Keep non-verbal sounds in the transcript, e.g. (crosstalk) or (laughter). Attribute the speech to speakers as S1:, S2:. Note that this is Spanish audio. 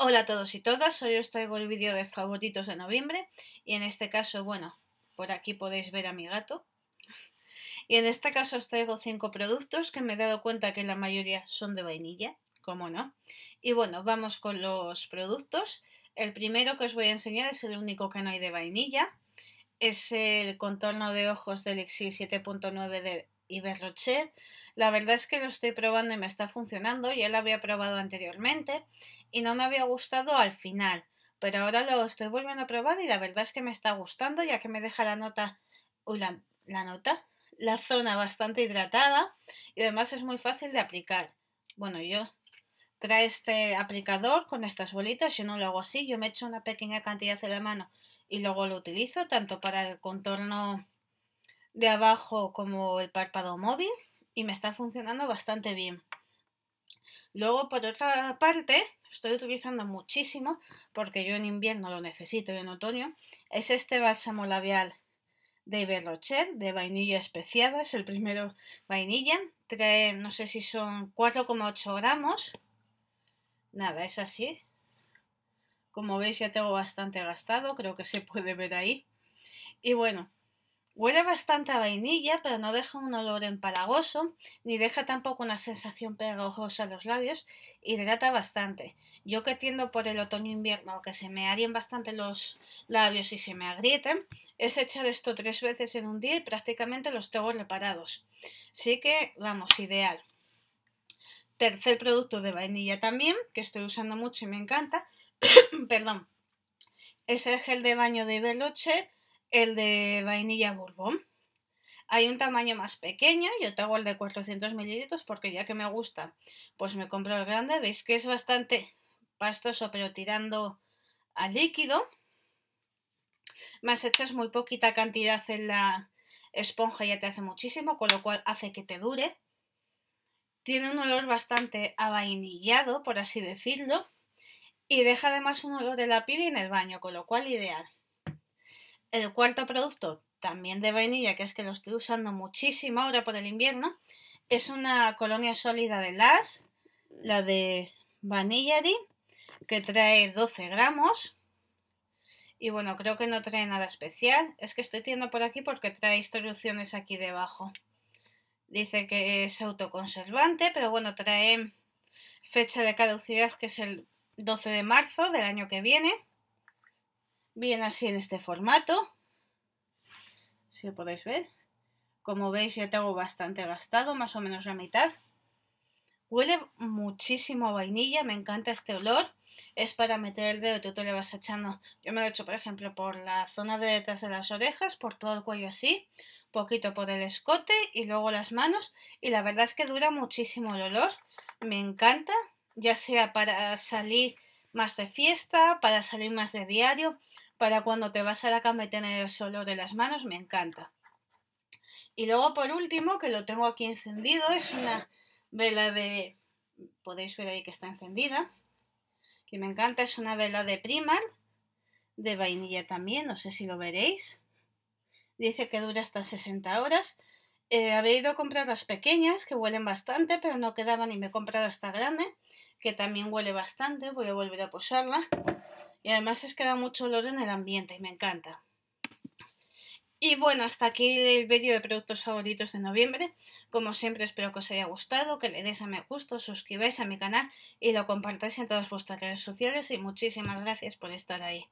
S1: Hola a todos y todas, hoy os traigo el vídeo de favoritos de noviembre y en este caso, bueno, por aquí podéis ver a mi gato. Y en este caso os traigo 5 productos que me he dado cuenta que la mayoría son de vainilla, como no. Y bueno, vamos con los productos. El primero que os voy a enseñar es el único que no hay de vainilla. Es el contorno de ojos del Exil 7.9 de y Berrochet. La verdad es que lo estoy probando y me está funcionando. Ya lo había probado anteriormente y no me había gustado al final. Pero ahora lo estoy volviendo a probar y la verdad es que me está gustando ya que me deja la nota, la, nota, la zona bastante hidratada y además es muy fácil de aplicar. Bueno, yo trae este aplicador con estas bolitas, yo no lo hago así, yo me echo una pequeña cantidad de la mano y luego lo utilizo tanto para el contorno de abajo como el párpado móvil y me está funcionando bastante bien. Luego, por otra parte, estoy utilizando muchísimo, porque yo en invierno lo necesito y en otoño, es este bálsamo labial de Iberrocher, de vainilla especiada, es el primero vainilla, trae, no sé si son 4,8 gramos, nada, es así, como veis ya tengo bastante gastado, creo que se puede ver ahí, y bueno, Huele bastante a vainilla, pero no deja un olor empalagoso, ni deja tampoco una sensación pegajosa en los labios, hidrata bastante. Yo que tiendo por el otoño-invierno que se me harían bastante los labios y se me agrieten, es echar esto tres veces en un día y prácticamente los tengo reparados. Así que, vamos, ideal. Tercer producto de vainilla también, que estoy usando mucho y me encanta, (coughs) perdón, es el gel de baño de veloche, el de vainilla bourbon. Hay un tamaño más pequeño, yo tengo el de 400 mililitros porque ya que me gusta, pues me compro el grande. Veis que es bastante pastoso, pero tirando a líquido. Más echas muy poquita cantidad en la esponja, ya te hace muchísimo, con lo cual hace que te dure. Tiene un olor bastante avainillado, por así decirlo, y deja además un olor de la piel y en el baño, con lo cual ideal. El cuarto producto, también de vainilla, que es que lo estoy usando muchísimo ahora por el invierno, es una colonia sólida de LAS, la de Vanillary, que trae 12 gramos. Y bueno, creo que no trae nada especial. Es que estoy tirando por aquí porque trae instrucciones aquí debajo. Dice que es autoconservante, pero bueno, trae fecha de caducidad que es el 12 de marzo del año que viene. Bien así en este formato. Si lo podéis ver. Como veis ya tengo bastante gastado, más o menos la mitad. Huele muchísimo a vainilla, me encanta este olor. Es para meter el dedo, tú te le vas echando. Yo me lo echo, por ejemplo, por la zona de detrás de las orejas, por todo el cuello así, poquito por el escote y luego las manos. Y la verdad es que dura muchísimo el olor, me encanta, ya sea para salir más de fiesta, para salir más de diario para cuando te vas a la cama y tener el olor de las manos, me encanta. Y luego por último, que lo tengo aquí encendido, es una vela de... Podéis ver ahí que está encendida. Que me encanta, es una vela de Primal, de vainilla también, no sé si lo veréis. Dice que dura hasta 60 horas. Eh, había ido a comprar las pequeñas, que huelen bastante, pero no quedaban y me he comprado esta grande, que también huele bastante. Voy a volver a posarla y además es que da mucho olor en el ambiente y me encanta. Y bueno, hasta aquí el vídeo de productos favoritos de noviembre. Como siempre espero que os haya gustado, que le deis a me gusta, suscribáis a mi canal y lo compartáis en todas vuestras redes sociales y muchísimas gracias por estar ahí.